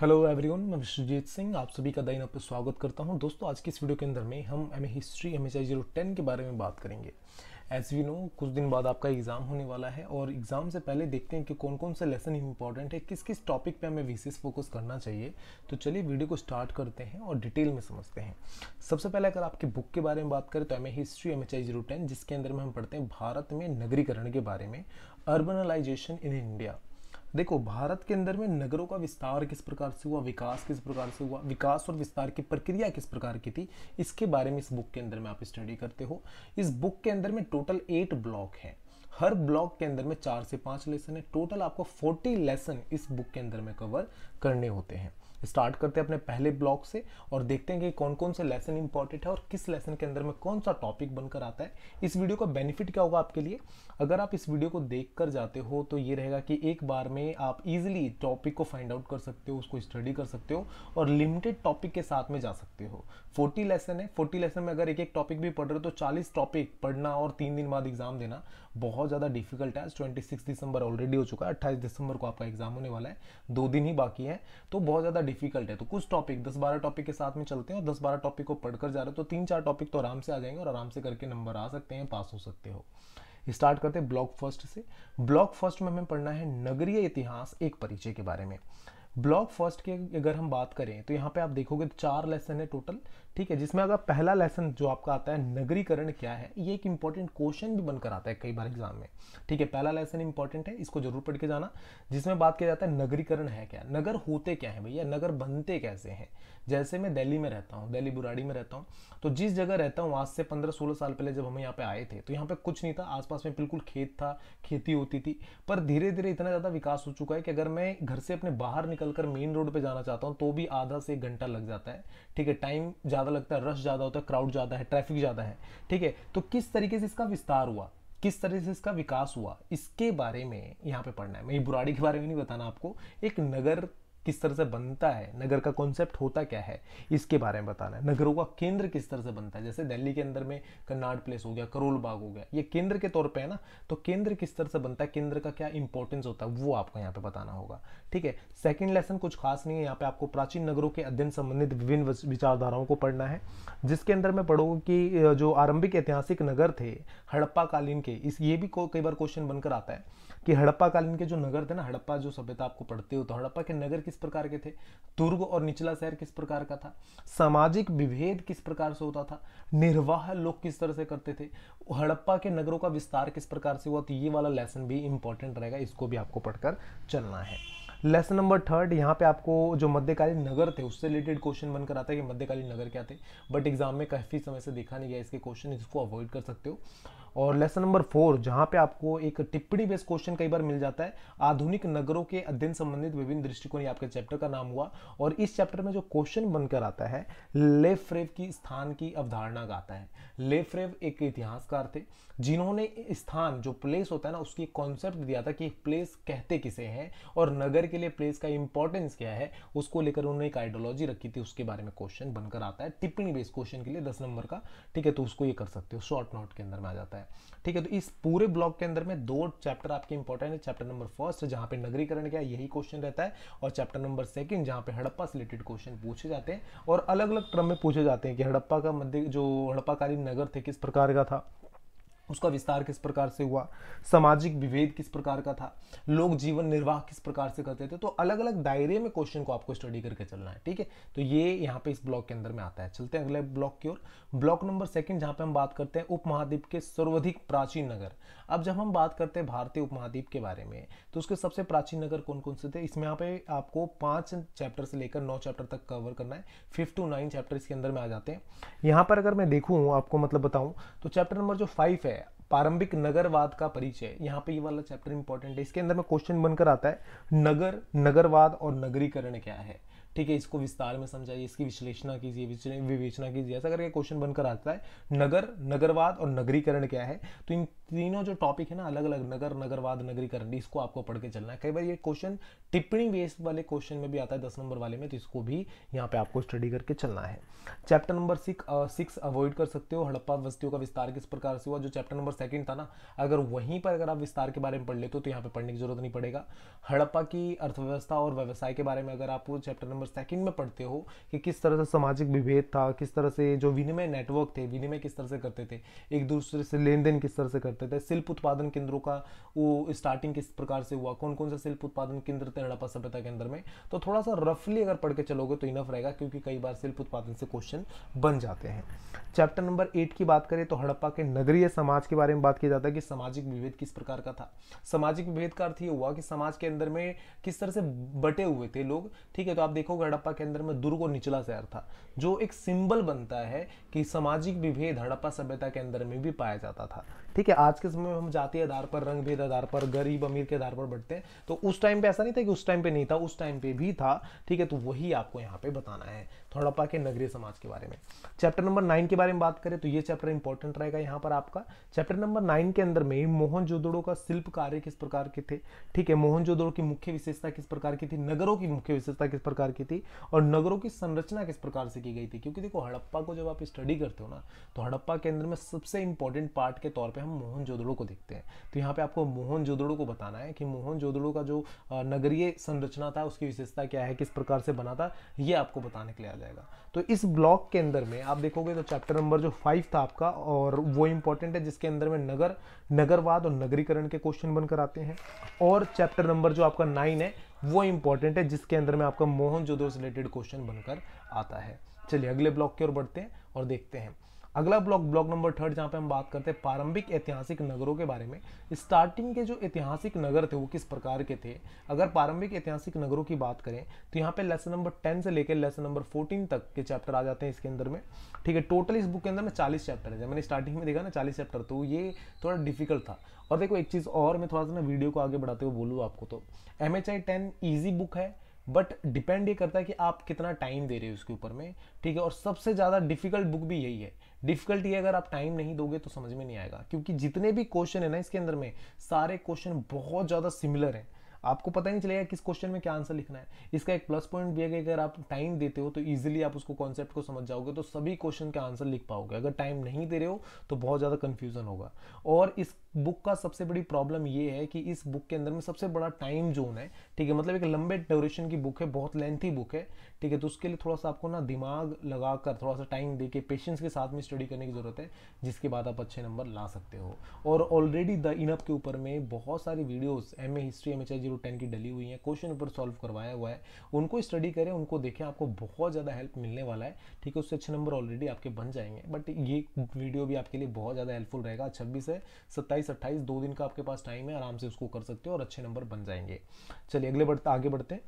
hello everyone मैं विश्वजीत सिंह आप सभी का दाइन आपका स्वागत करता हूं दोस्तों आज की इस वीडियो के अंदर में हम M history M H I zero ten के बारे में बात करेंगे एज वी नो कुछ दिन बाद आपका एग्ज़ाम होने वाला है और एग्ज़ाम से पहले देखते हैं कि कौन कौन से लेसन इंपॉर्टेंट है किस किस टॉपिक पे हमें विशेष फोकस करना चाहिए तो चलिए वीडियो को स्टार्ट करते हैं और डिटेल में समझते हैं सबसे पहले अगर आपकी बुक के बारे में बात करें तो M history M H I zero ten जिसके अंदर में हम पढ़ते हैं भारत में नगरीकरण के बारे में अर्बनलाइजेशन इन इंडिया देखो भारत के अंदर में नगरों का विस्तार किस प्रकार से हुआ विकास किस प्रकार से हुआ विकास और विस्तार की प्रक्रिया किस प्रकार की थी इसके बारे में इस बुक के अंदर में आप स्टडी करते हो इस बुक के अंदर में टोटल एट ब्लॉक हैं हर ब्लॉक के अंदर में चार से पांच लेसन है टोटल आपको फोर्टी लेसन इस बुक के अंदर में कवर करने होते हैं स्टार्ट करते हैं अपने पहले ब्लॉग से और देखते हैं कि कौन कौन से लेसन इंपॉर्टेंट है और किस लेसन के अंदर में कौन सा टॉपिक बनकर आता है इस वीडियो का बेनिफिट क्या होगा आपके लिए अगर आप इस वीडियो को देख कर जाते हो तो ये रहेगा कि एक बार में आप इजिली टॉपिक को फाइंड आउट कर सकते हो उसको स्टडी कर सकते हो और लिमिटेड टॉपिक के साथ में जा सकते हो फोर्टी लेसन है फोर्टी लेसन में अगर एक एक टॉपिक भी पढ़ रहे हो तो चालीस टॉपिक पढ़ना और तीन दिन बाद एग्जाम देना बहुत ज़्यादा डिफिकल्ट है ट्वेंटी सिक्स दिसंबर ऑलरेडी हो चुका है अट्ठाईस दिसंबर को आपका एग्जाम होने वाला है दो दिन ही बाकी है तो बहुत ज़्यादा डिफिकल्ट है तो कुछ टॉपिक दस बारह टॉपिक के साथ में चलते हैं और दस बारह टॉपिक को पढ़कर जा रहे हो तो तीन चार टॉपिक तो आराम से आ जाएंगे और आराम से करके नंबर आ सकते हैं पास हो सकते हो स्टार्ट करते हैं ब्लॉक फर्स्ट से ब्लॉक फर्स्ट में हमें पढ़ना है नगरीय इतिहास एक परिचय के बारे में ब्लॉक फर्स्ट की अगर हम बात करें तो यहाँ पे आप देखोगे तो चार लेसन है टोटल ठीक है जिसमें अगर पहला लेसन जो आपका आता है नगरीकरण क्या है ये एक इंपॉर्टेंट क्वेश्चन भी बनकर आता है कई बार एग्जाम में ठीक है पहला लेसन इंपॉर्टेंट है इसको जरूर पढ़ के जाना जिसमें बात किया जाता है नगरीकरण है क्या नगर होते क्या है भैया नगर बनते कैसे हैं जैसे मैं दिल्ली में रहता हूँ दिल्ली बुराड़ी में रहता हूँ तो जिस जगह रहता हूँ आज से पंद्रह सोलह साल पहले जब हम यहाँ पे आए थे तो यहाँ पे कुछ नहीं था आसपास में बिल्कुल खेत था खेती होती थी पर धीरे धीरे इतना ज़्यादा विकास हो चुका है कि अगर मैं घर से अपने बाहर निकलकर मेन रोड पर जाना चाहता हूँ तो भी आधा से एक घंटा लग जाता है ठीक है टाइम ज़्यादा ज़्यादा लगता है रश ज़्यादा होता है क्राउड ज़्यादा है ट्रैफिक ज़्यादा है ठीक है तो किस तरीके से इसका विस्तार हुआ किस तरह से इसका विकास हुआ इसके बारे में यहाँ पे पढ़ना है मैं ये बुराड़ी के बारे में नहीं बताना आपको एक नगर किस तरह से बनता है नगर का कॉन्सेप्ट होता क्या है इसके बारे में बताना है नगरों का केंद्र किस तरह से बनता है जैसे दिल्ली के अंदर में कन्नाड प्लेस हो गया करोल बाग हो गया ये केंद्र के तौर पे है ना तो केंद्र किस तरह से बनता है केंद्र का क्या इंपॉर्टेंस होता है वो आपको यहाँ पे बताना होगा ठीक है सेकेंड लेसन कुछ खास नहीं है यहाँ पे आपको प्राचीन नगरों के अध्ययन संबंधित विभिन्न विचारधाराओं को पढ़ना है जिसके अंदर मैं पढ़ूंगा कि जो आरंभिक ऐतिहासिक नगर थे हड़प्पा कालीन के इस ये भी कई बार क्वेश्चन बनकर आता है कि हड़प्पा कालीन के जो नगर थे ना हड़प्पा जो सभ्यता आपको पढ़ते हो तो हड़प्पा के नगर किस प्रकार के थे दुर्ग और निचला शहर किस प्रकार का था सामाजिक विभेद किस प्रकार से होता था निर्वाह लोग किस तरह से करते थे हड़प्पा के नगरों का विस्तार किस प्रकार से हुआ तो ये वाला लेसन भी इंपॉर्टेंट रहेगा इसको भी आपको पढ़कर चलना है लेसन नंबर थर्ड यहाँ पे आपको जो मध्यकालीन नगर थे उससे रिलेटेड क्वेश्चन बनकर आता है कि मध्यकालीन नगर क्या थे बट एग्जाम में काफ़ी समय से देखा नहीं गया इसके क्वेश्चन इसको अवॉइड कर सकते हो और लेसन नंबर फोर जहाँ पे आपको एक टिप्पणी बेस्ड क्वेश्चन कई बार मिल जाता है आधुनिक नगरों के अध्ययन संबंधित विभिन्न दृष्टिकोण आपके चैप्टर का नाम हुआ और इस चैप्टर में जो क्वेश्चन बनकर आता है लेफ्रेव की स्थान की अवधारणा का आता है लेफ्रेव एक इतिहासकार थे जिन्होंने स्थान जो प्लेस होता है ना उसकी कॉन्सेप्ट दिया था कि प्लेस कहते किसे हैं और नगर के लिए प्लेस का इंपॉर्टेंस क्या है उसको लेकर उन्होंने एक आइडियोलॉजी रखी थी उसके बारे में क्वेश्चन बनकर आता है टिप्पणी बेस्ड क्वेश्चन के लिए दस नंबर का ठीक है तो उसको ये कर सकते हो शॉर्ट नोट के अंदर में आ जाता है ठीक है तो इस पूरे ब्लॉक के अंदर में दो चैप्टर आपके इंपॉर्टेंट है चैप्टर नंबर फर्स्ट जहां पे नगरीकरण क्या यही क्वेश्चन रहता है और चैप्टर नंबर सेकंड जहां पर हड़प्पा से रिलेटेड क्वेश्चन पूछे जाते हैं और अलग अलग क्रम में पूछे जाते हैं कि हड़प्पा का मध्य जो हड़प्पाकालीन नगर थे किस प्रकार का था उसका विस्तार किस प्रकार से हुआ सामाजिक विभेद किस प्रकार का था लोग जीवन निर्वाह किस प्रकार से करते थे तो अलग अलग दायरे में क्वेश्चन को आपको स्टडी करके चलना है ठीक है तो ये यहाँ पे इस ब्लॉक के अंदर में आता है चलते हैं अगले ब्लॉक की ओर ब्लॉक नंबर सेकंड जहाँ पे हम बात करते हैं उपमहाद्वीप के सर्वाधिक प्राचीन नगर अब जब हम बात करते हैं भारतीय उपमहाद्वीप के बारे में तो उसके सबसे प्राचीन नगर कौन कौन से थे इसमें यहाँ पे आपको पाँच चैप्टर से लेकर नौ चैप्टर तक कवर करना है फिफ्थ टू नाइन चैप्टर इसके अंदर में आ जाते हैं यहाँ पर अगर मैं देखूँ आपको मतलब बताऊँ तो चैप्टर नंबर जो फाइव है है प्रारंभिक नगरवाद का परिचय यहाँ पे ये वाला चैप्टर इंपॉर्टेंट है इसके अंदर में क्वेश्चन बनकर आता है नगर नगरवाद और नगरीकरण क्या है ठीक है इसको विस्तार में समझाइए इसकी विश्लेषण कीजिए विवेचना कीजिए ऐसा करके क्वेश्चन बनकर आता है नगर नगरवाद और नगरीकरण क्या है तो इन तीनों जो टॉपिक है ना अलग अलग नगर नगरवाद नगरीकरण इसको आपको पढ़ के चलना है कई बार ये क्वेश्चन टिप्पणी बेस वाले क्वेश्चन में भी आता है दस नंबर वाले में तो इसको भी यहाँ पे आपको स्टडी करके चलना है चैप्टर नंबर सिक्स अवॉइड कर सकते हो हड़प्पा बस्तियों का विस्तार किस प्रकार से हुआ जो चैप्टर नंबर सेकंड था ना अगर वहीं पर अगर आप विस्तार के बारे में पढ़ लेते हो तो यहाँ पर पढ़ने की जरूरत नहीं पड़ेगा हड़प्पा की अर्थव्यवस्था और व्यवसाय के बारे में अगर आप चैप्टर नंबर सेकंड में पढ़ते हो कि किस तरह से सामाजिक विभेद था किस तरह से जो विनिमय नेटवर्क थे विनिमय किस तरह से करते थे एक दूसरे से लेन देन किस तरह से करते करते थे शिल्प उत्पादन केंद्रों का वो स्टार्टिंग किस प्रकार से हुआ कौन कौन सा शिल्प उत्पादन केंद्र थे हड़प्पा सभ्यता के अंदर में तो थोड़ा सा रफली अगर पढ़ के चलोगे तो इनफ रहेगा क्योंकि कई बार शिल्प उत्पादन से क्वेश्चन बन जाते हैं चैप्टर नंबर एट की बात करें तो हड़प्पा के नगरीय समाज के बारे में बात किया जाता है कि सामाजिक विभेद किस प्रकार का था सामाजिक विभेद का अर्थ ये हुआ कि समाज के अंदर में किस तरह से बटे हुए थे लोग ठीक है तो आप देखोगे हड़प्पा के अंदर में दुर्ग और निचला शहर था जो एक सिंबल बनता है कि सामाजिक विभेद हड़प्पा सभ्यता के अंदर में भी पाया जाता था ठीक है आज के समय में हम जाति आधार पर रंग भेद आधार पर गरीब अमीर के आधार पर बढ़ते हैं तो उस टाइम पे ऐसा नहीं था कि उस टाइम पे नहीं था उस टाइम पे भी था ठीक है तो वही आपको यहाँ पे बताना है हड़प्पा के नगरीय समाज के बारे में चैप्टर नंबर नाइन के बारे में बात करें तो ये चैप्टर इंपॉर्टेंट रहेगा यहाँ पर आपका चैप्टर नंबर नाइन के अंदर में मोहन जोदड़ो का शिल्प कार्य किस प्रकार के थे ठीक है मोहन जोदड़ो की मुख्य विशेषता किस प्रकार की थी नगरों की मुख्य विशेषता किस प्रकार की थी और नगरों की संरचना किस प्रकार से की गई थी क्योंकि देखो हड़प्पा को जब आप स्टडी करते हो ना तो हड़प्पा के अंदर में सबसे इंपॉर्टेंट पार्ट के तौर पर हम मोहन जोदड़ो को देखते हैं तो यहाँ पे आपको मोहन जोदड़ो को बताना है कि मोहन जोदड़ो का जो नगरीय संरचना था उसकी विशेषता क्या है किस प्रकार से बना था ये आपको बताने के लिए आ जाए जाएगा तो इस ब्लॉक के अंदर में आप देखोगे तो चैप्टर नंबर जो फाइव था आपका और वो इंपॉर्टेंट है जिसके अंदर में नगर नगरवाद और नगरीकरण के क्वेश्चन बनकर आते हैं और चैप्टर नंबर जो आपका नाइन है वो इंपॉर्टेंट है जिसके अंदर में आपका मोहन जोधो से रिलेटेड क्वेश्चन बनकर आता है चलिए अगले ब्लॉक की ओर बढ़ते हैं और देखते हैं अगला ब्लॉक ब्लॉक नंबर थर्ड जहाँ पे हम बात करते हैं प्रारंभिक ऐतिहासिक नगरों के बारे में स्टार्टिंग के जो ऐतिहासिक नगर थे वो किस प्रकार के थे अगर प्रारंभिक ऐतिहासिक नगरों की बात करें तो यहाँ पे लेसन नंबर टेन से लेकर लेसन नंबर फोर्टीन तक के चैप्टर आ जाते हैं इसके अंदर में ठीक है टोटल इस बुक के अंदर में चालीस चैप्टर है मैंने स्टार्टिंग में देखा ना चालीस चैप्टर तो ये थोड़ा डिफिकल्ट था और देखो एक चीज़ और मैं थोड़ा सा ना वीडियो को आगे बढ़ाते हुए बोलूँ आपको तो M H I ten easy book है बट डिपेंड ये करता है कि आप कितना टाइम दे रहे हो उसके ऊपर में ठीक है और सबसे ज़्यादा डिफिकल्ट बुक भी यही है डिफिकल्ट ये अगर आप टाइम नहीं दोगे तो समझ में नहीं आएगा क्योंकि जितने भी क्वेश्चन है ना इसके अंदर में सारे क्वेश्चन बहुत ज़्यादा सिमिलर हैं आपको पता नहीं चलेगा किस क्वेश्चन में क्या आंसर लिखना है इसका एक प्लस पॉइंट भी है कि अगर आप टाइम देते हो तो इजीली आप उसको कॉन्सेप्ट को समझ जाओगे तो सभी क्वेश्चन का आंसर लिख पाओगे अगर टाइम नहीं दे रहे हो तो बहुत ज़्यादा कन्फ्यूजन होगा और इस बुक का सबसे बड़ी प्रॉब्लम ये है कि इस बुक के अंदर में सबसे बड़ा टाइम जोन है ठीक है मतलब एक लंबे ड्यूरेशन की बुक है बहुत लेंथी बुक है ठीक है तो उसके लिए थोड़ा सा आपको ना दिमाग लगा कर थोड़ा सा टाइम दे के पेशेंस के साथ में स्टडी करने की ज़रूरत है जिसके बाद आप अच्छे नंबर ला सकते हो और ऑलरेडी द इनअप के ऊपर में बहुत सारी videos M A history M H I zero ten की डली हुई हैं क्वेश्चन ऊपर सॉल्व करवाया हुआ है उनको स्टडी करें उनको देखें आपको बहुत ज़्यादा हेल्प मिलने वाला है ठीक है उससे अच्छे नंबर ऑलरेडी आपके बन जाएंगे बट ये वीडियो भी आपके लिए बहुत ज़्यादा हेल्पफुल रहेगा छब्बीस अच्छा है सत्ताईस सत्ताईस अट्ठाईस दो दिन का आपके पास टाइम है आराम से उसको कर सकते हो और अच्छे नंबर बन जाएंगे चलिए अगले बढ़ते आगे बढ़ते हैं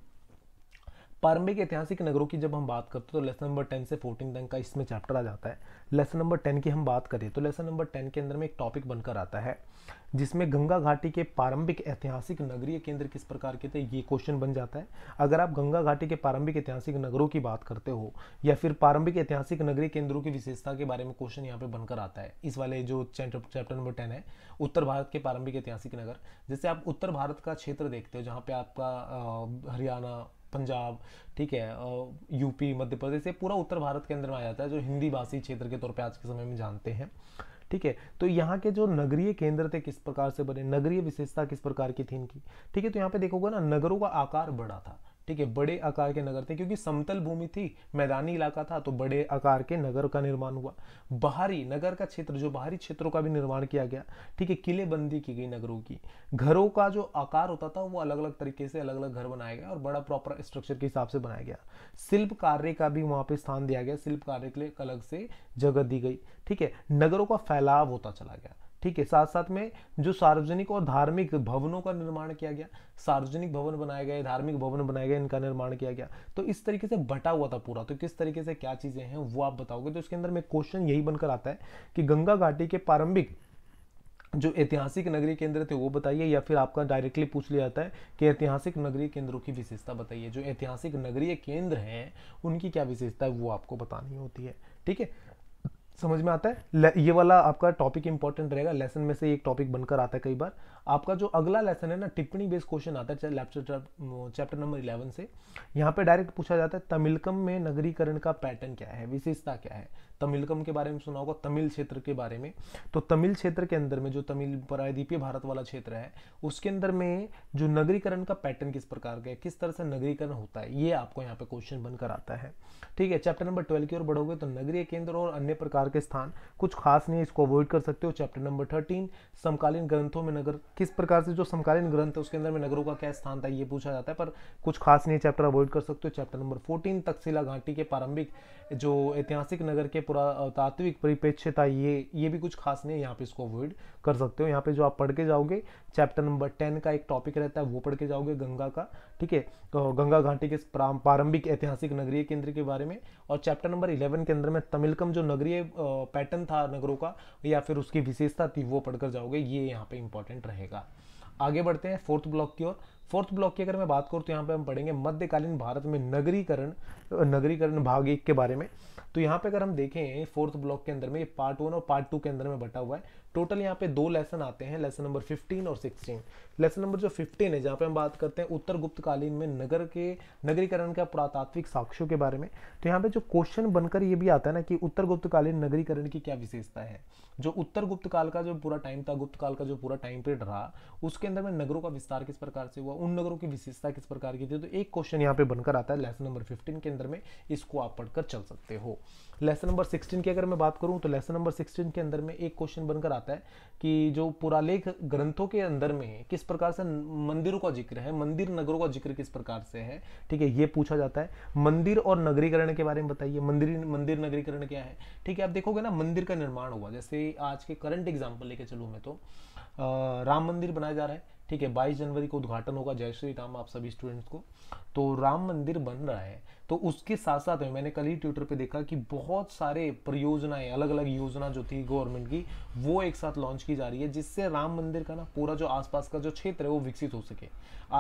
प्रारंभिक ऐतिहासिक नगरों की जब हम बात करते हैं तो लेसन नंबर टेन से फोर्टीन तक का इसमें चैप्टर आ जाता है लेसन नंबर टेन की हम बात करें तो लेसन नंबर टेन के अंदर में एक टॉपिक बनकर आता है जिसमें गंगा घाटी के प्रारंभिक ऐतिहासिक नगरीय केंद्र किस प्रकार के थे ये क्वेश्चन बन जाता है अगर आप गंगा घाटी के प्रारंभिक ऐतिहासिक नगरों की बात करते हो या फिर प्रारंभिक ऐतिहासिक नगरीय केंद्रों की विशेषता के बारे में क्वेश्चन यहाँ पे बनकर आता है इस वाले जो चैप्टर नंबर टेन है उत्तर भारत के प्रारंभिक ऐतिहासिक नगर जैसे आप उत्तर भारत का क्षेत्र देखते हो जहाँ पे आपका हरियाणा पंजाब ठीक है यूपी मध्य प्रदेश ये पूरा उत्तर भारत के अंदर में आ जाता है जो हिंदी भाषी क्षेत्र के तौर पर आज के समय में जानते हैं ठीक है तो यहाँ के जो नगरीय केंद्र थे किस प्रकार से बने नगरीय विशेषता किस प्रकार की थी इनकी ठीक है तो यहाँ पे देखोगे ना नगरों का आकार बड़ा था ठीक है बड़े आकार के नगर थे क्योंकि समतल भूमि थी मैदानी इलाका था तो बड़े आकार के नगर का निर्माण हुआ बाहरी नगर का क्षेत्र जो बाहरी क्षेत्रों का भी निर्माण किया गया ठीक है किलेबंदी की गई नगरों की घरों का जो आकार होता था वो अलग अलग तरीके से अलग अलग घर बनाया गया और बड़ा प्रॉपर स्ट्रक्चर के हिसाब से बनाया गया शिल्प कार्य का भी वहां पर स्थान दिया गया शिल्प कार्य के लिए अलग से जगह दी गई ठीक है नगरों का फैलाव होता चला गया ठीक है साथ साथ में जो सार्वजनिक और धार्मिक भवनों का निर्माण किया गया सार्वजनिक भवन बनाए गए धार्मिक भवन बनाए गए इनका निर्माण किया गया तो इस तरीके से बटा हुआ था पूरा तो किस तरीके से क्या चीज़ें हैं वो आप बताओगे तो इसके अंदर में क्वेश्चन यही बनकर आता है कि गंगा घाटी के प्रारंभिक जो ऐतिहासिक नगरीय केंद्र थे वो बताइए या फिर आपका डायरेक्टली पूछ लिया जाता है कि ऐतिहासिक नगरीय केंद्रों की विशेषता बताइए जो ऐतिहासिक नगरीय केंद्र हैं उनकी क्या विशेषता है वो आपको बतानी होती है ठीक है समझ में आता है ये वाला आपका टॉपिक इंपॉर्टेंट रहेगा लेसन में से एक टॉपिक बनकर आता है कई बार आपका जो अगला लेसन है ना टिप्पणी बेस्ड क्वेश्चन आता है चैप्टर नंबर इलेवन से यहाँ पे डायरेक्ट पूछा जाता है तमिलकम में नगरीकरण का पैटर्न क्या है विशेषता क्या है तमिलकम के बारे में सुना होगा तमिल क्षेत्र के बारे में तो तमिल क्षेत्र के अंदर में जो तमिल प्रायद्वीपीय भारत वाला क्षेत्र है उसके अंदर में जो नगरीकरण का पैटर्न किस प्रकार का है किस तरह से नगरीकरण होता है ये आपको यहाँ पे क्वेश्चन बनकर आता है ठीक है चैप्टर नंबर ट्वेल्व की ओर बढ़ोगे तो नगरीय केंद्र और अन्य प्रकार के स्थान कुछ खास नहीं है इसको अवॉइड कर सकते हो चैप्टर नंबर थर्टीन समकालीन ग्रंथों में नगर किस प्रकार से जो समकालीन ग्रंथ है उसके अंदर में नगरों का क्या स्थान था ये पूछा जाता है पर कुछ खास नहीं चैप्टर अवॉइड कर सकते हो चैप्टर नंबर फोर्टीन तकसीला घाटी के प्रारंभिक जो ऐतिहासिक नगर के पुरातात्विक परिप्रेक्ष्यता ये ये भी कुछ खास नहीं है यहाँ पे इसको अवॉइड कर सकते हो यहाँ पे जो आप पढ़ के जाओगे चैप्टर नंबर टेन का एक टॉपिक रहता है वो पढ़ के जाओगे गंगा का ठीक है तो गंगा घाटी के प्रारंभिक ऐतिहासिक नगरीय केंद्र के बारे में और चैप्टर नंबर इलेवन के अंदर में तमिलकम जो नगरीय पैटर्न था नगरों का या फिर उसकी विशेषता थी वो पढ़कर जाओगे ये यहाँ पे इंपॉर्टेंट रहेगा आगे बढ़ते हैं फोर्थ ब्लॉक की ओर फोर्थ ब्लॉक की अगर मैं बात करूँ तो यहाँ पे हम पढ़ेंगे मध्यकालीन भारत में नगरीकरण नगरीकरण भाग एक के बारे में तो यहाँ पे अगर हम देखें फोर्थ ब्लॉक के अंदर में ये पार्ट वन और पार्ट टू के अंदर में बटा हुआ है टोटल यहाँ पे दो लेसन आते हैं लेसन नंबर 15 और 16 लेसन नंबर जो 15 है जहाँ पे हम बात करते हैं उत्तर गुप्त कालीन में नगर के नगरीकरण का पुरातात्विक साक्ष्यों के बारे में तो यहाँ पे जो क्वेश्चन बनकर ये भी आता है ना कि उत्तर गुप्त कालीन नगरीकरण की क्या विशेषता है जो उत्तर गुप्त काल का जो पूरा टाइम था गुप्त काल का जो पूरा टाइम पीरियड रहा उसके अंदर में नगरों का विस्तार किस प्रकार से हुआ उन नगरों की विशेषता किस प्रकार की थी तो एक क्वेश्चन यहाँ पे बनकर आता है लेसन नंबर फिफ्टीन के अंदर में इसको आप पढ़कर चल सकते हो लेसन नंबर सिक्सटीन की अगर मैं बात करूँ तो लेसन नंबर सिक्सटीन के अंदर में एक क्वेश्चन बनकर आता है कि जो पुरालेख ग्रंथों के अंदर में किस प्रकार से मंदिरों का जिक्र है मंदिर नगरों का जिक्र किस प्रकार से है ठीक है ये पूछा जाता है मंदिर और नगरीकरण के बारे में बताइए मंदिर मंदिर नगरीकरण क्या है ठीक है आप देखोगे ना मंदिर का निर्माण हुआ जैसे आज के करंट एग्जाम्पल लेके चलूँ मैं तो आ, राम मंदिर बनाया जा रहा है ठीक है 22 जनवरी को उद्घाटन होगा जय श्री राम आप सभी स्टूडेंट्स को तो राम मंदिर बन रहा है तो उसके साथ साथ में मैंने कल ही ट्विटर पे देखा कि बहुत सारे परियोजनाएं अलग अलग योजना जो थी गवर्नमेंट की वो एक साथ लॉन्च की जा रही है जिससे राम मंदिर का ना पूरा जो आसपास का जो क्षेत्र है वो विकसित हो सके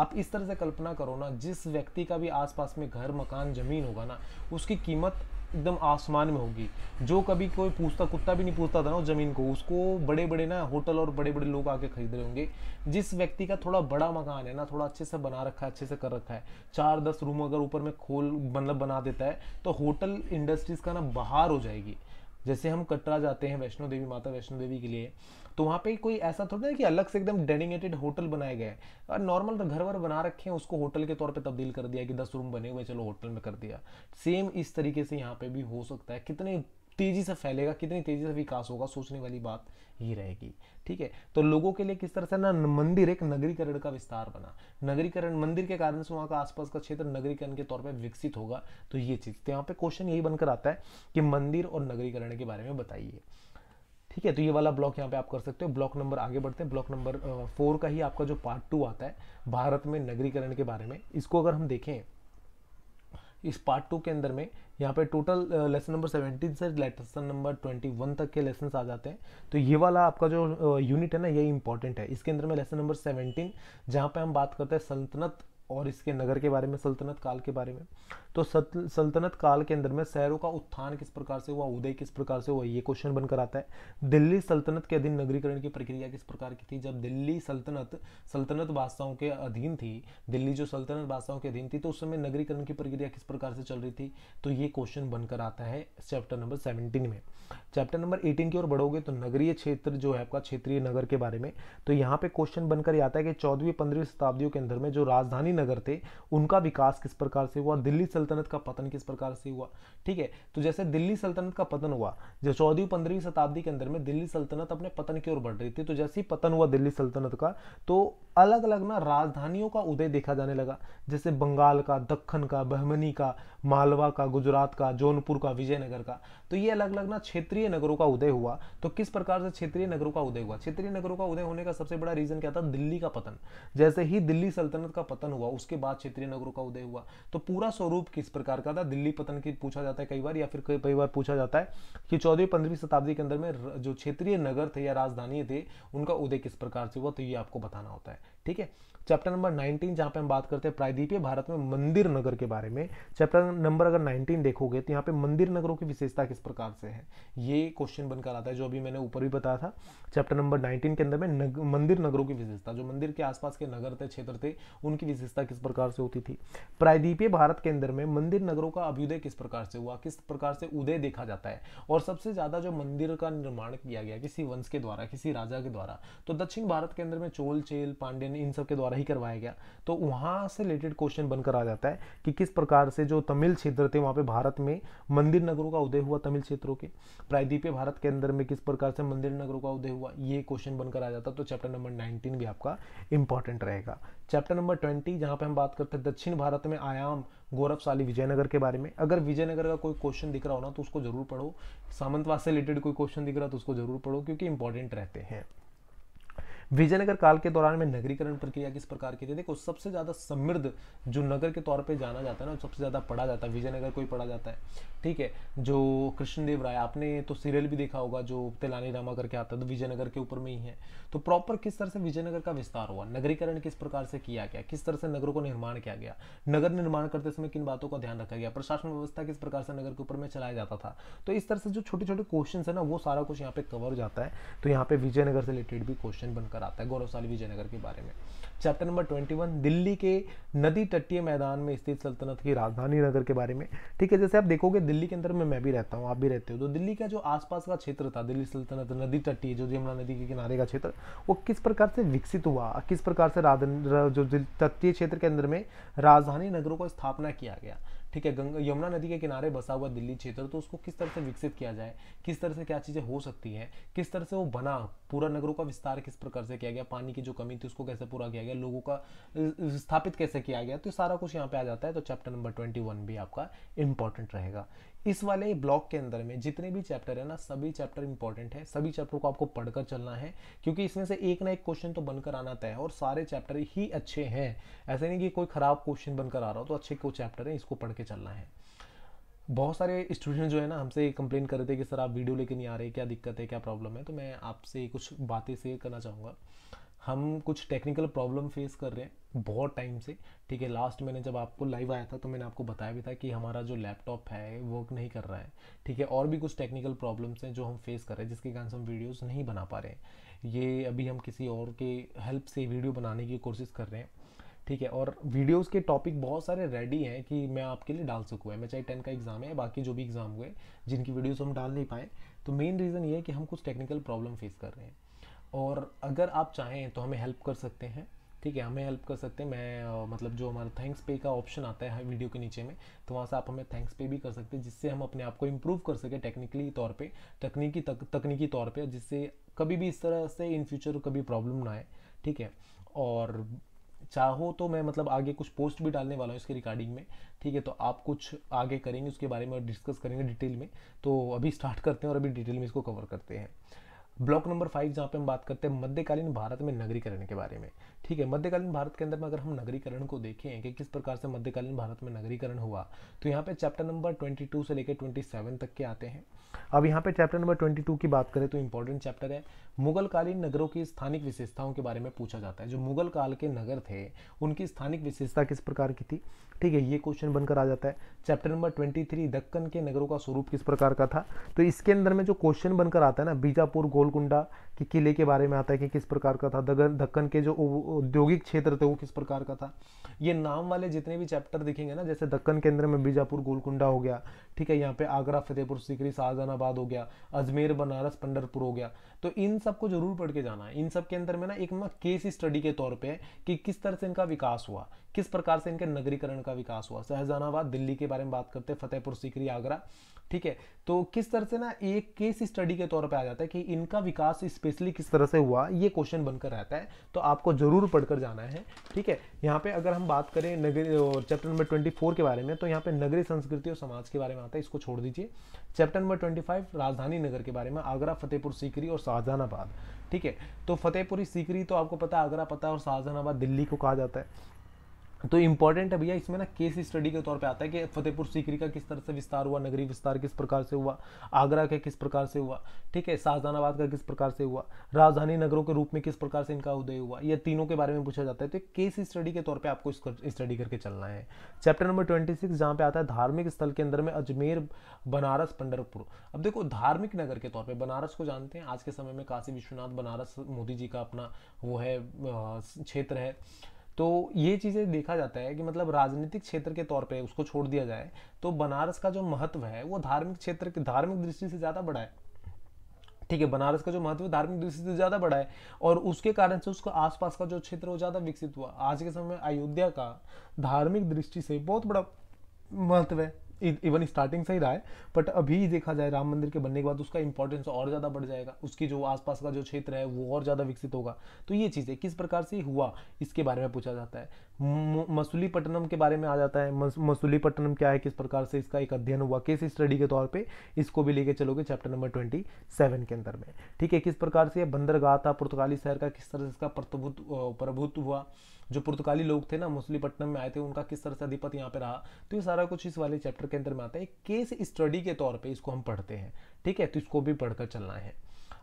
आप इस तरह से कल्पना करो ना जिस व्यक्ति का भी आसपास में घर मकान जमीन होगा ना उसकी कीमत एकदम आसमान में होगी जो कभी कोई पूछता कुत्ता भी नहीं पूछता था ना उस ज़मीन को उसको बड़े बड़े ना होटल और बड़े बड़े लोग आके खरीद रहे होंगे जिस व्यक्ति का थोड़ा बड़ा मकान है ना थोड़ा अच्छे से बना रखा है अच्छे से कर रखा है चार दस रूम अगर ऊपर में खोल मतलब बना देता है तो होटल इंडस्ट्रीज़ का ना बाहर हो जाएगी जैसे हम कटरा जाते हैं वैष्णो देवी माता वैष्णो देवी के लिए तो वहाँ पे कोई ऐसा थोड़ा ना कि अलग से एकदम डेडिकेटेड होटल बनाए गए और नॉर्मल तो घर वर बना रखे हैं उसको होटल के तौर पे तब्दील कर दिया कि दस रूम बने हुए चलो होटल में कर दिया सेम इस तरीके से यहाँ पे भी हो सकता है कितने तेज़ी से फैलेगा कितनी तेज़ी से विकास होगा सोचने वाली बात ही रहेगी ठीक है तो लोगों के लिए किस तरह से ना मंदिर एक नगरीकरण का विस्तार बना नगरीकरण मंदिर के कारण से वहां का आसपास का क्षेत्र नगरीकरण के तौर पे विकसित होगा तो ये चीज़ तो यहाँ पे क्वेश्चन यही बनकर आता है कि मंदिर और नगरीकरण के बारे में बताइए ठीक है तो ये वाला ब्लॉक यहाँ पे आप कर सकते हो ब्लॉक नंबर आगे बढ़ते हैं ब्लॉक नंबर फोर का ही आपका जो पार्ट टू आता है भारत में नगरीकरण के बारे में इसको अगर हम देखें इस पार्ट टू के अंदर में यहाँ पे टोटल लेसन नंबर सेवेंटीन से लेसन नंबर ट्वेंटी वन तक के लेसन आ जाते हैं तो ये वाला आपका जो यूनिट है ना ये इंपॉर्टेंट है इसके अंदर में लेसन नंबर सेवेंटीन जहाँ पे हम बात करते हैं सल्तनत और इसके नगर के बारे में सल्तनत काल के बारे में तो सल्तनत काल के अंदर में शहरों का उत्थान किस प्रकार से हुआ उदय किस प्रकार से हुआ ये क्वेश्चन बनकर आता है दिल्ली सल्तनत के अधीन नगरीकरण की प्रक्रिया किस प्रकार की थी जब दिल्ली सल्तनत सल्तनत बादशाहों के अधीन थी दिल्ली जो सल्तनत बादशाहों के अधीन थी तो उस समय नगरीकरण की प्रक्रिया किस प्रकार से चल रही थी तो ये क्वेश्चन बनकर आता है चैप्टर नंबर सेवनटीन में चैप्टर नंबर एटीन की ओर बढ़ोगे तो नगरीय क्षेत्र जो है आपका क्षेत्रीय नगर के बारे में तो यहाँ पे क्वेश्चन बनकर आता है कि चौदहवीं पंद्रहवीं शताब्दियों के अंदर में जो राजधानी नगर थे उनका विकास किस प्रकार से हुआ दिल्ली सल्तनत का पतन किस प्रकार से हुआ ठीक है तो जैसे दिल्ली सल्तनत का पतन हुआ जो चौदहवीं पंद्रहवीं शताब्दी के अंदर में दिल्ली सल्तनत अपने पतन की ओर बढ़ रही थी तो जैसे ही पतन हुआ दिल्ली सल्तनत का तो अलग अलग ना राजधानियों का उदय देखा जाने लगा जैसे बंगाल का दक्खन का बहमनी का मालवा का गुजरात का जौनपुर का विजयनगर का तो ये अलग अलग ना क्षेत्रीय नगरों का उदय हुआ तो किस प्रकार से क्षेत्रीय नगरों का उदय हुआ क्षेत्रीय नगरों का उदय होने का सबसे बड़ा रीजन क्या था दिल्ली का पतन जैसे ही दिल्ली सल्तनत का पतन हुआ उसके बाद क्षेत्रीय नगरों का उदय हुआ तो पूरा स्वरूप किस प्रकार का था दिल्ली पतन की पूछा जाता है कई बार या फिर कई बार पूछा जाता है कि चौदहवीं पंद्रहवीं शताब्दी के अंदर में जो क्षेत्रीय नगर थे या राजधानी थे उनका उदय किस प्रकार से हुआ तो ये आपको बताना होता है ठीक है चैप्टर नंबर 19 जहाँ पे हम बात करते हैं प्रायद्वीपीय भारत में मंदिर नगर के बारे में चैप्टर नंबर अगर 19 देखोगे तो यहाँ पे मंदिर नगरों की विशेषता किस प्रकार से है ये क्वेश्चन बनकर आता है जो अभी मैंने ऊपर भी बताया था चैप्टर नंबर 19 के अंदर में नग, मंदिर नगरों की विशेषता जो मंदिर के आसपास के नगर थे क्षेत्र थे उनकी विशेषता किस प्रकार से होती थी प्रायद्वीपीय भारत के अंदर में मंदिर नगरों का अभ्युदय किस प्रकार से हुआ किस प्रकार से उदय देखा जाता है और सबसे ज़्यादा जो मंदिर का निर्माण किया गया किसी वंश के द्वारा किसी राजा के द्वारा तो दक्षिण भारत के अंदर में चोल चेल पांडे इन सब के द्वारा द्वारा ही करवाया गया तो वहाँ से रिलेटेड क्वेश्चन बनकर आ जाता है कि किस प्रकार से जो तमिल क्षेत्र थे वहाँ पे भारत में मंदिर नगरों का उदय हुआ तमिल क्षेत्रों के प्रायद्वीपीय भारत के अंदर में किस प्रकार से मंदिर नगरों का उदय हुआ ये क्वेश्चन बनकर आ जाता है तो चैप्टर नंबर नाइनटीन भी आपका इंपॉर्टेंट रहेगा चैप्टर नंबर ट्वेंटी जहाँ पर हम बात करते हैं दक्षिण भारत में आयाम गौरवशाली विजयनगर के बारे में अगर विजयनगर का कोई क्वेश्चन दिख रहा हो ना तो उसको जरूर पढ़ो सामंतवाद से रिलेटेड कोई क्वेश्चन दिख रहा है तो उसको जरूर पढ़ो क्योंकि इंपॉर्टेंट रहते हैं विजयनगर काल के दौरान में नगरीकरण प्रक्रिया किस प्रकार की थी देखो सबसे ज़्यादा समृद्ध जो नगर के तौर पे जाना जाता है ना सबसे ज़्यादा पढ़ा जाता है विजयनगर को ही पढ़ा जाता है ठीक है जो कृष्णदेव राय आपने तो सीरियल भी देखा होगा जो तेलानी रामा करके आता है तो विजयनगर के ऊपर में ही है तो प्रॉपर किस तरह से विजयनगर का विस्तार हुआ नगरीकरण किस प्रकार से किया गया किस तरह से नगरों को निर्माण किया गया नगर निर्माण करते समय किन बातों का ध्यान रखा गया प्रशासन व्यवस्था किस प्रकार से नगर के ऊपर में चलाया जाता था तो इस तरह से जो छोटे छोटे क्वेश्चन है ना वो सारा कुछ यहाँ पे कवर हो जाता है तो यहाँ पे विजयनगर से रिलेटेड भी क्वेश्चन बनकर लेकर आता है गौरवशाली विजयनगर के बारे में chapter number twenty one Delhi के नदी तटीय मैदान में स्थित सल्तनत की राजधानी नगर के बारे में ठीक है जैसे आप देखोगे दिल्ली के अंदर में मैं भी रहता हूँ आप भी रहते हो तो दिल्ली का जो आसपास का क्षेत्र था दिल्ली सल्तनत नदी तटीय जो यमुना नदी के किनारे का क्षेत्र वो किस प्रकार से विकसित हुआ किस प्रकार से राजन जो तटीय क्षेत्र के अंदर में राजधानी नगरों को स्थापना किया गया ठीक है गंगा यमुना नदी के किनारे बसा हुआ दिल्ली क्षेत्र तो उसको किस तरह से विकसित किया जाए किस तरह से क्या चीज़ें हो सकती हैं किस तरह से वो बना पूरा नगरों का विस्तार किस प्रकार से किया गया पानी की जो कमी थी उसको कैसे पूरा किया गया लोगों का स्थापित कैसे किया गया तो सारा कुछ यहाँ पे आ जाता है तो चैप्टर नंबर ट्वेंटी वन भी आपका इंपॉर्टेंट रहेगा इस वाले ब्लॉक के अंदर में जितने भी चैप्टर है ना सभी चैप्टर इंपॉर्टेंट है सभी चैप्टर को आपको पढ़कर चलना है क्योंकि इसमें से एक ना एक क्वेश्चन तो बनकर आना तय है और सारे चैप्टर ही अच्छे हैं ऐसे नहीं कि कोई ख़राब क्वेश्चन बनकर आ रहा हो तो अच्छे को चैप्टर है इसको पढ़ के चलना है बहुत सारे स्टूडेंट जो है ना हमसे कंप्लेन कर रहे थे कि सर आप वीडियो लेके नहीं आ रहे क्या दिक्कत है क्या प्रॉब्लम है तो मैं आपसे कुछ बातें शेयर करना चाहूँगा हम कुछ टेक्निकल प्रॉब्लम फेस कर रहे हैं बहुत टाइम से ठीक है लास्ट मैंने जब आपको लाइव आया था तो मैंने आपको बताया भी था कि हमारा जो लैपटॉप है वर्क नहीं कर रहा है ठीक है और भी कुछ टेक्निकल प्रॉब्लम्स हैं जो हम फेस कर रहे हैं जिसके कारण हम वीडियोस नहीं बना पा रहे हैं ये अभी हम किसी और के हेल्प से वीडियो बनाने की कोशिश कर रहे हैं ठीक है और वीडियोस के टॉपिक बहुत सारे रेडी हैं कि मैं आपके लिए डाल सकूँ एम एच आई टेन का एग्ज़ाम है बाकी जो भी एग्ज़ाम हुए जिनकी वीडियोस हम डाल नहीं पाए तो मेन रीज़न ये है कि हम कुछ टेक्निकल प्रॉब्लम फेस कर रहे हैं और अगर आप चाहें तो हमें हेल्प कर सकते हैं ठीक है हमें हेल्प कर सकते हैं मैं मतलब जो हमारा थैंक्स पे का ऑप्शन आता है वीडियो के नीचे में तो वहाँ से आप हमें थैंक्स पे भी कर सकते हैं जिससे हम अपने आप को इम्प्रूव कर सकें टेक्निकली तौर पे तकनीकी तक, तकनीकी तौर पे जिससे कभी भी इस तरह से इन फ्यूचर कभी प्रॉब्लम ना आए ठीक है और चाहो तो मैं मतलब आगे कुछ पोस्ट भी डालने वाला हूँ इसके रिकॉर्डिंग में ठीक है तो आप कुछ आगे करेंगे उसके बारे में डिस्कस करेंगे डिटेल में तो अभी स्टार्ट करते हैं और अभी डिटेल में इसको कवर करते हैं ब्लॉक नंबर फाइव जहाँ पे हम बात करते हैं मध्यकालीन भारत में नगरीकरण के बारे में ठीक है मध्यकालीन भारत के अंदर में अगर हम नगरीकरण को देखें कि किस प्रकार से मध्यकालीन भारत में नगरीकरण हुआ तो यहाँ पे चैप्टर नंबर 22 से लेकर 27 तक के आते हैं अब यहाँ पे चैप्टर नंबर 22 की बात करें तो इंपॉर्टेंट चैप्टर है मुगलकालीन नगरों की स्थानिक विशेषताओं के बारे में पूछा जाता है जो मुगल काल के नगर थे उनकी स्थानिक विशेषता किस प्रकार की थी ठीक है ये क्वेश्चन बनकर आ जाता है चैप्टर नंबर 23 दक्कन के नगरों का स्वरूप किस प्रकार का था तो इसके अंदर में जो क्वेश्चन बनकर आता है ना बीजापुर गोल गोलकुंडा कि किले के बारे में आता है कि किस प्रकार का था दक्कन के जो औद्योगिक क्षेत्र थे वो किस प्रकार का था ये नाम वाले जितने भी चैप्टर दिखेंगे ना जैसे दक्कन केंद्र में बीजापुर गोलकुंडा हो गया ठीक है यहाँ पे आगरा फतेहपुर सीकरी शाहजहानाबाद हो गया अजमेर बनारस पंडरपुर हो गया तो इन सब को जरूर पढ़ के जाना है इन सब के अंदर में ना एक ना केस स्टडी के तौर पे कि किस तरह से इनका विकास हुआ किस प्रकार से इनके नगरीकरण का विकास हुआ शहजानाबाद दिल्ली के बारे में बात करते हैं फतेहपुर सीकरी आगरा ठीक है तो किस तरह से ना एक केस स्टडी के तौर पे आ जाता है कि इनका विकास स्पेशली किस तरह से हुआ ये क्वेश्चन बनकर रहता है तो आपको जरूर पढ़कर जाना है ठीक है यहाँ पे अगर हम बात करें और चैप्टर नंबर ट्वेंटी फोर के बारे में तो यहाँ पे नगरी संस्कृति और समाज के बारे में आता है इसको छोड़ दीजिए चैप्टर नंबर ट्वेंटी फाइव राजधानी नगर के बारे में आगरा फतेहपुर सीकरी और शाहजहानाबाद ठीक है तो फतेहपुरी सीकरी तो आपको पता है आगरा पता है और शाहजहानाबाद दिल्ली को कहा जाता है तो इम्पॉर्टेंट है भैया इसमें ना केस स्टडी के तौर पे आता है कि फतेहपुर सीकरी का किस तरह से विस्तार हुआ नगरी विस्तार किस प्रकार से हुआ आगरा का किस प्रकार से हुआ ठीक है शाहजहानाबाद का किस प्रकार से हुआ राजधानी नगरों के रूप में किस प्रकार से इनका उदय हुआ यह तीनों के बारे में पूछा जाता है तो केस स्टडी के तौर पर आपको स्टडी करके चलना है चैप्टर नंबर ट्वेंटी सिक्स जहाँ पे आता है धार्मिक स्थल के अंदर में अजमेर बनारस पंडरपुर अब देखो धार्मिक नगर के तौर पर बनारस को जानते हैं आज के समय में काशी विश्वनाथ बनारस मोदी जी का अपना वो है क्षेत्र है तो ये चीज़ें देखा जाता है कि मतलब राजनीतिक क्षेत्र के तौर पे उसको छोड़ दिया जाए तो बनारस का जो महत्व है वो धार्मिक क्षेत्र के धार्मिक दृष्टि से ज़्यादा बड़ा है ठीक है बनारस का जो महत्व है धार्मिक दृष्टि से ज़्यादा बड़ा है और उसके कारण से उसका आसपास का जो क्षेत्र वो ज़्यादा विकसित हुआ आज के समय अयोध्या का धार्मिक दृष्टि से बहुत बड़ा महत्व है इवन स्टार्टिंग से ही रहा है बट अभी देखा जाए राम मंदिर के बनने के बाद उसका इंपॉर्टेंस और ज़्यादा बढ़ जाएगा उसकी जो आसपास का जो क्षेत्र है वो और ज़्यादा विकसित होगा तो ये चीज़ें किस प्रकार से हुआ इसके बारे में पूछा जाता है मसूलीपट्टनम के बारे में आ जाता है मसूलीपट्टनम क्या है किस प्रकार से इसका एक अध्ययन हुआ केस स्टडी के तौर पे इसको भी लेके चलोगे चैप्टर नंबर ट्वेंटी सेवन के अंदर में ठीक है किस प्रकार से बंदरगाह था पुर्तगाली शहर का किस तरह से इसका प्रभुत्व हुआ जो पुर्तगाली लोग थे ना मुसलीपट्टनम में आए थे उनका किस तरह से अधिपत यहाँ पे रहा तो ये सारा कुछ इस वाले चैप्टर के अंदर में आता है केस स्टडी के तौर पर इसको हम पढ़ते हैं ठीक है तो इसको भी पढ़कर चलना है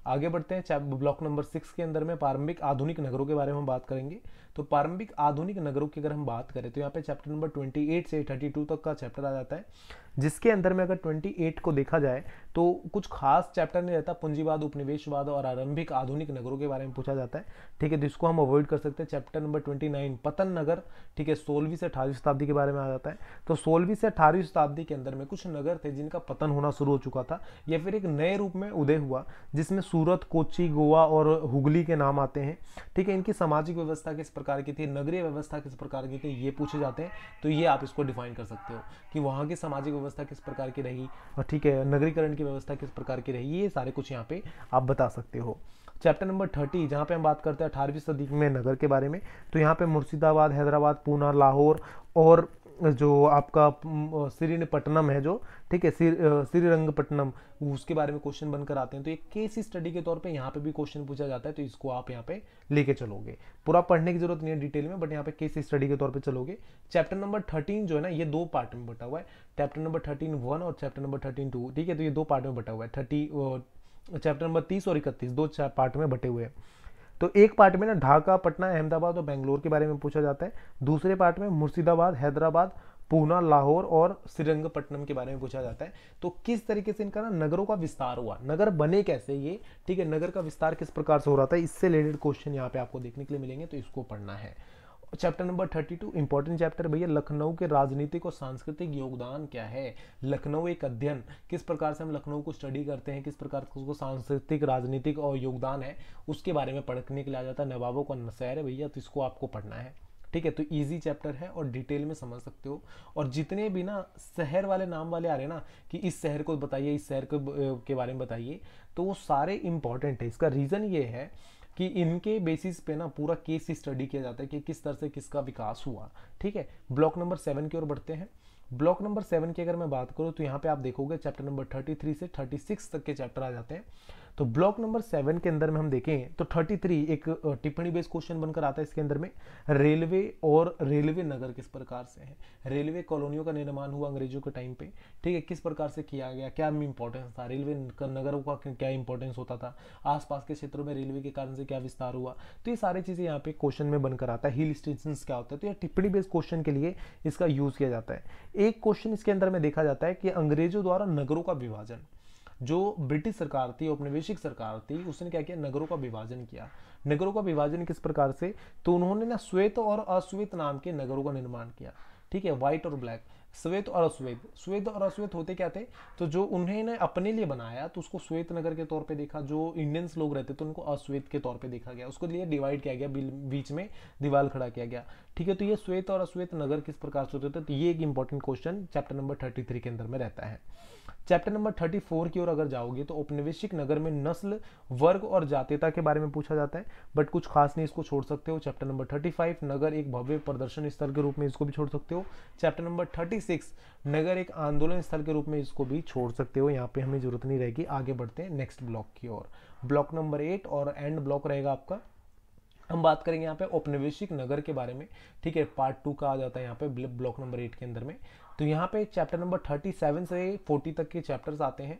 आगे बढ़ते हैं ब्लॉक नंबर सिक्स के अंदर में प्रारंभिक आधुनिक नगरों के बारे में हम बात करेंगे तो प्रारंभिक आधुनिक नगरों की अगर हम बात करें तो यहाँ पे चैप्टर नंबर 28 से 32 तक का चैप्टर आ जाता है जिसके अंदर में अगर 28 को देखा जाए तो कुछ खास चैप्टर नहीं रहता पूंजीवाद उपनिवेशवाद और आरंभिक आधुनिक नगरों के बारे में पूछा जाता है ठीक है जिसको हम अवॉइड कर सकते हैं चैप्टर नंबर 29 पतन नगर ठीक है सोलहवीं से अठारहवीं शताब्दी के बारे में आ जाता है तो सोलहवीं से अठारहवीं शताब्दी के अंदर में कुछ नगर थे जिनका पतन होना शुरू हो चुका था या फिर एक नए रूप में उदय हुआ जिसमें सूरत कोची गोवा और हुगली के नाम आते हैं ठीक है इनकी सामाजिक व्यवस्था किस प्रकार प्रकार की थी नगरीय व्यवस्था किस प्रकार की थी ये पूछे जाते हैं तो ये आप इसको डिफाइन कर सकते हो कि वहाँ की सामाजिक व्यवस्था किस प्रकार की रही ठीक है नगरीकरण की व्यवस्था किस प्रकार की रही ये सारे कुछ यहाँ पे आप बता सकते हो चैप्टर नंबर थर्टी जहाँ पे हम बात करते हैं अठारहवीं सदी में नगर के बारे में तो यहाँ पे मुर्शिदाबाद हैदराबाद पूना लाहौर और जो आपका श्रीनपटनम है जो ठीक है श्रीरंगपट्टनम उसके बारे में क्वेश्चन बनकर आते हैं तो एक केस स्टडी के तौर पे यहाँ पे भी क्वेश्चन पूछा जाता है तो इसको आप यहाँ पे लेके चलोगे पूरा पढ़ने की जरूरत नहीं है डिटेल में बट यहाँ पे केस स्टडी के तौर पे चलोगे चैप्टर नंबर थर्टीन जो है ना ये दो पार्ट में बटा हुआ है चैप्टर नंबर थर्टीन वन और चैप्टर नंबर थर्टीन टू ठीक है तो ये दो पार्ट में बटा हुआ है थर्टी चैप्टर नंबर तीस और इकतीस दो पार्ट में बटे हुए हैं तो एक पार्ट में ना ढाका पटना अहमदाबाद और बेंगलोर के बारे में पूछा जाता है दूसरे पार्ट में मुर्शिदाबाद हैदराबाद पूना लाहौर और श्रीरंगपट्टनम के बारे में पूछा जाता है तो किस तरीके से इनका ना नगरों का विस्तार हुआ नगर बने कैसे ये ठीक है नगर का विस्तार किस प्रकार से हो रहा था इससे रिलेटेड क्वेश्चन यहाँ पे आपको देखने के लिए मिलेंगे तो इसको पढ़ना है chapter number thirty two important chapter भैया लखनऊ के राजनीतिक और सांस्कृतिक योगदान क्या है लखनऊ एक अध्ययन किस प्रकार से हम लखनऊ को स्टडी करते हैं किस प्रकार से उसको सांस्कृतिक राजनीतिक और योगदान है उसके बारे में पढ़ने के लिए आ जाता है नवाबों का नशहर है भैया तो इसको आपको पढ़ना है ठीक है तो इजी चैप्टर है और डिटेल में समझ सकते हो और जितने भी ना शहर वाले नाम वाले आ रहे हैं ना कि इस शहर को बताइए इस शहर के बारे में बताइए तो वो सारे इंपॉर्टेंट है इसका रीज़न ये है कि इनके बेसिस पे ना पूरा केस स्टडी किया जाता है कि किस तरह से किसका विकास हुआ ठीक है ब्लॉक नंबर सेवन की ओर बढ़ते हैं ब्लॉक नंबर सेवन की अगर मैं बात करूँ तो यहाँ पे आप देखोगे चैप्टर नंबर थर्टी थ्री से थर्टी सिक्स तक के चैप्टर आ जाते हैं तो ब्लॉक नंबर सेवन के अंदर में हम देखें तो थर्टी थ्री एक टिप्पणी बेस्ड क्वेश्चन बनकर आता है इसके अंदर में रेलवे और रेलवे नगर किस प्रकार से है रेलवे कॉलोनियों का निर्माण हुआ अंग्रेजों के टाइम पे ठीक है किस प्रकार से किया गया क्या इंपॉर्टेंस था रेलवे नगरों का क्या इंपॉर्टेंस होता था आसपास के क्षेत्रों में रेलवे के कारण से क्या विस्तार हुआ तो ये सारी चीज़ें यहाँ पे क्वेश्चन में बनकर आता है हिल स्टेशन क्या होता है तो यह टिप्पणी बेस्ड क्वेश्चन के लिए इसका यूज़ किया जाता है एक क्वेश्चन इसके अंदर में देखा जाता है कि अंग्रेजों द्वारा नगरों का विभाजन जो ब्रिटिश सरकार थी औपनिवेशिक सरकार थी उसने क्या किया नगरों का विभाजन किया नगरों का विभाजन किस प्रकार से तो उन्होंने ना श्वेत और अश्वेत नाम के नगरों का निर्माण किया ठीक है व्हाइट और ब्लैक श्वेत और अश्वेत श्वेत और अश्वेत होते क्या थे तो जो उन्होंने अपने लिए बनाया तो उसको श्वेत नगर के तौर पे देखा जो इंडियंस लोग रहते थे तो उनको अश्वेत के तौर पे देखा गया उसको लिए डिवाइड किया गया बीच में दीवार खड़ा किया गया ठीक है तो ये श्वेत और अश्वेत नगर किस प्रकार से होते थे तो ये एक important question chapter number thirty के अंदर में रहता है चैप्टर नंबर थर्टी फोर की ओर अगर जाओगे तो औपनिवेशिक नगर में नस्ल वर्ग और जातीयता के बारे में पूछा जाता है बट कुछ खास नहीं इसको छोड़ सकते हो चैप्टर नंबर थर्टी फाइव नगर एक भव्य प्रदर्शन स्थल के रूप में इसको भी छोड़ सकते हो चैप्टर नंबर थर्टी सिक्स नगर एक आंदोलन स्थल के रूप में इसको भी छोड़ सकते हो यहाँ पे हमें जरूरत नहीं रहेगी आगे बढ़ते हैं नेक्स्ट ब्लॉक की ओर ब्लॉक नंबर एट और एंड ब्लॉक रहेगा आपका हम बात करेंगे यहाँ पे औपनिवेशिक नगर के बारे में ठीक है पार्ट टू का आ जाता है यहाँ पे ब्लॉक नंबर एट के अंदर में तो यहाँ पे चैप्टर नंबर थर्टी सेवन से फोर्टी तक के चैप्टर्स आते हैं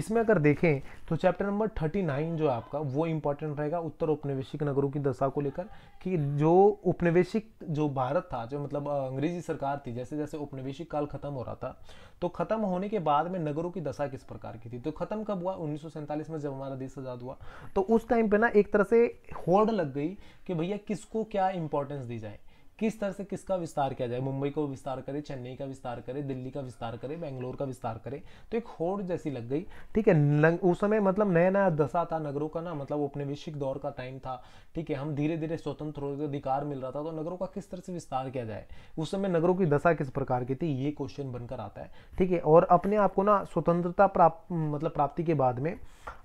इसमें अगर देखें तो चैप्टर नंबर थर्टी नाइन जो आपका वो इम्पोर्टेंट रहेगा उत्तर उपनिवेशिक नगरों की दशा को लेकर कि जो उपनिवेशिक जो भारत था जो मतलब अंग्रेजी सरकार थी जैसे जैसे उपनिवेशिक काल खत्म हो रहा था तो खत्म होने के बाद में नगरों की दशा किस प्रकार की थी तो खत्म कब हुआ उन्नीस में जब हमारा देश आज़ाद हुआ तो उस टाइम पर ना एक तरह से होड़ लग गई कि भैया किसको क्या इंपॉर्टेंस दी जाए किस तरह से किसका विस्तार किया जाए मुंबई को विस्तार करे चेन्नई का विस्तार करे दिल्ली का विस्तार करे बैंगलोर का विस्तार करे तो एक होड़ जैसी लग गई ठीक है उस समय मतलब नया नया दशा था नगरों का ना मतलब उपनिवेशिक दौर का टाइम था ठीक है हम धीरे धीरे स्वतंत्र होकर अधिकार मिल रहा था तो नगरों का किस तरह से विस्तार किया जाए उस समय नगरों की दशा किस प्रकार की थी ये क्वेश्चन बनकर आता है ठीक है और अपने आप को ना स्वतंत्रता प्राप्त मतलब प्राप्ति के बाद में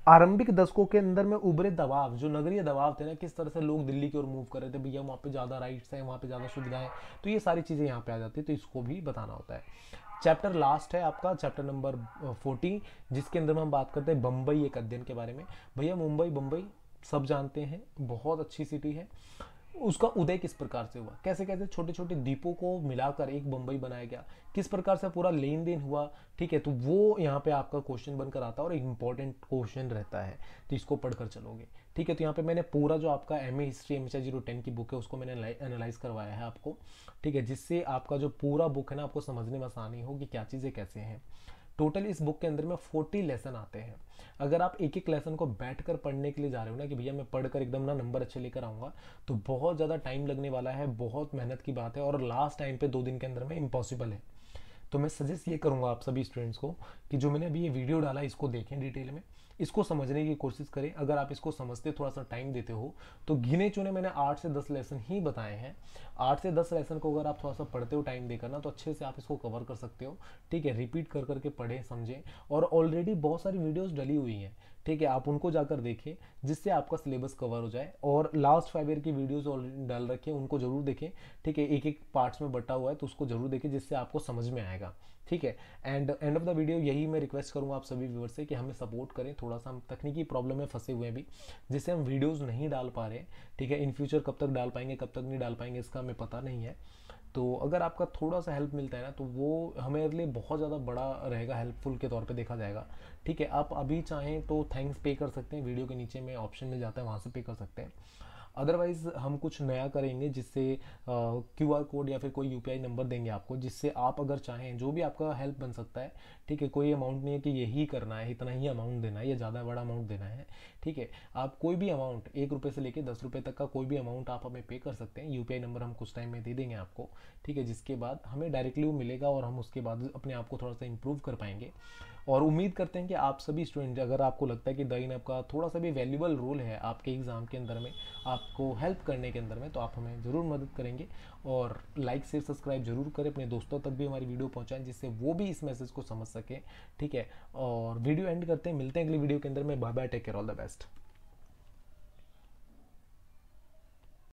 आरंभिक दशकों के अंदर में उभरे दबाव जो नगरीय दबाव थे ना किस तरह से लोग दिल्ली की ओर मूव कर रहे थे भैया वहाँ पे ज़्यादा राइट्स हैं वहाँ पे ज़्यादा सुविधाएं तो ये सारी चीज़ें यहाँ पे आ जाती है तो इसको भी बताना होता है चैप्टर लास्ट है आपका चैप्टर नंबर फोर्टीन जिसके अंदर में हम बात करते हैं बम्बई एक अध्ययन के बारे में भैया मुंबई बम्बई सब जानते हैं बहुत अच्छी सिटी है उसका उदय किस प्रकार से हुआ कैसे कैसे छोटे छोटे द्वीपों को मिलाकर एक बंबई बनाया गया किस प्रकार से पूरा लेन देन हुआ ठीक है तो वो यहाँ पे आपका क्वेश्चन बनकर आता है और एक इंपॉर्टेंट क्वेश्चन रहता है तो इसको पढ़कर चलोगे ठीक है तो यहाँ पे मैंने पूरा जो आपका M A history M zero ten की बुक है उसको मैंने एनालाइज करवाया है आपको ठीक है जिससे आपका जो पूरा बुक है ना आपको समझने में आसानी हो कि क्या चीज़ें कैसे हैं टोटल इस बुक के अंदर में फोर्टी लेसन आते हैं अगर आप एक एक लेसन को बैठ कर पढ़ने के लिए जा रहे हो ना कि भैया मैं पढ़कर एकदम ना नंबर अच्छे लेकर आऊँगा तो बहुत ज़्यादा टाइम लगने वाला है बहुत मेहनत की बात है और लास्ट टाइम पर दो दिन के अंदर में इम्पॉसिबल है तो मैं सजेस्ट ये करूँगा आप सभी स्टूडेंट्स को कि जो मैंने अभी ये वीडियो डाला इसको देखें डिटेल में इसको समझने की कोशिश करें अगर आप इसको समझते थोड़ा सा टाइम देते हो तो गिने चुने मैंने आठ से दस लेसन ही बताए हैं आठ से दस लेसन को अगर आप थोड़ा सा पढ़ते हो टाइम देकर ना तो अच्छे से आप इसको कवर कर सकते हो ठीक है रिपीट कर करके पढ़ें समझें और ऑलरेडी बहुत सारी वीडियोज़ डली हुई हैं ठीक है आप उनको जाकर देखें जिससे आपका सिलेबस कवर हो जाए और लास्ट फाइव ईयर की वीडियोज़ ऑलरेडी डाल रखे हैं उनको जरूर देखें ठीक है एक एक पार्ट्स में बटा हुआ है तो उसको जरूर देखें जिससे आपको समझ में आएगा ठीक है end end of the video यही मैं रिक्वेस्ट करूँगा आप सभी व्यूवर से कि हमें सपोर्ट करें थोड़ा सा हम तकनीकी प्रॉब्लम में फंसे हुए हैं भी जिससे हम वीडियोज़ नहीं डाल पा रहे ठीक है इन फ्यूचर कब तक डाल पाएंगे कब तक नहीं डाल पाएंगे इसका हमें पता नहीं है तो अगर आपका थोड़ा सा हेल्प मिलता है ना तो वो हमें लिए बहुत ज़्यादा बड़ा रहेगा हेल्पफुल के तौर पे देखा जाएगा ठीक है आप अभी चाहें तो थैंक्स पे कर सकते हैं वीडियो के नीचे में ऑप्शन मिल जाता है वहाँ से पे कर सकते हैं अदरवाइज़ हम कुछ नया करेंगे जिससे क्यू आर कोड या फिर कोई यू नंबर देंगे आपको जिससे आप अगर चाहें जो भी आपका हेल्प बन सकता है ठीक है कोई अमाउंट नहीं है कि यही करना है इतना ही अमाउंट देना है या ज़्यादा बड़ा अमाउंट देना है ठीक है आप कोई भी अमाउंट एक रुपये से लेकर दस रुपये तक का कोई भी अमाउंट आप हमें पे कर सकते हैं यू नंबर हम कुछ टाइम में दे देंगे आपको ठीक है जिसके बाद हमें डायरेक्टली वो मिलेगा और हम उसके बाद अपने आप को थोड़ा सा इम्प्रूव कर पाएंगे और उम्मीद करते हैं कि आप सभी स्टूडेंट अगर आपको लगता है कि द आपका थोड़ा सा भी वैल्यूबल रोल है आपके एग्ज़ाम के अंदर में आपको हेल्प करने के अंदर में तो आप हमें ज़रूर मदद करेंगे और लाइक शेयर सब्सक्राइब जरूर करें अपने दोस्तों तक भी हमारी वीडियो पहुंचाएं जिससे वो भी इस मैसेज को समझ सके ठीक है और वीडियो एंड करते हैं मिलते हैं अगली वीडियो के अंदर में bye bye take care all the best